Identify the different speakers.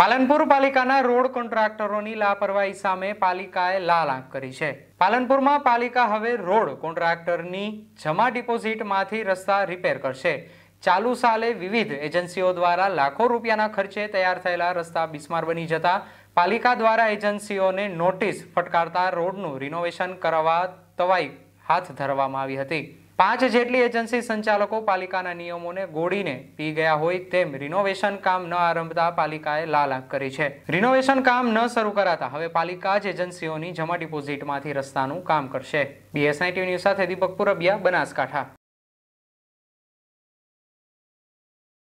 Speaker 1: પાલનપુર પાલિકાના રોડ કોન્ટ્રાક્ટરોની લાપરવાહી સામે પાલિકાએ લાલ આંખ કરી છે પાલનપુરમાં પાલિકા હવે રોડ કોન્ટ્રાક્ટરની જમા ડિપોઝિટમાંથી રસ્તા રિપેર કરશે ચાલુ સાલે વિવિધ એજન્સીઓ દ્વારા લાખો રૂપિયાના ખર્ચે તૈયાર થયેલા રસ્તા બિસ્માર બની જતા પાલિકા દ્વારા એજન્સીઓને નોટિસ ફટકારતા રોડનું રિનોવેશન કરવા તવાઈ હાથ ધરવામાં આવી હતી પાંચ જેટલી એજન્સી સંચાલકો પાલિકાના નિયમોને ગોળીને પી ગયા હોય તેમ રિનોવેશન કામ ન આરંભતા પાલિકાએ લાલ આંખ કરી છે રિનોવેશન કામ ન શરૂ કરાતા હવે પાલિકા જ એજન્સીઓની જમા ડિપોઝિટમાંથી રસ્તાનું કામ કરશે બીએસઆઈ ટીવી ન્યૂઝ સાથે દીપક પુરબિયા બનાસકાંઠા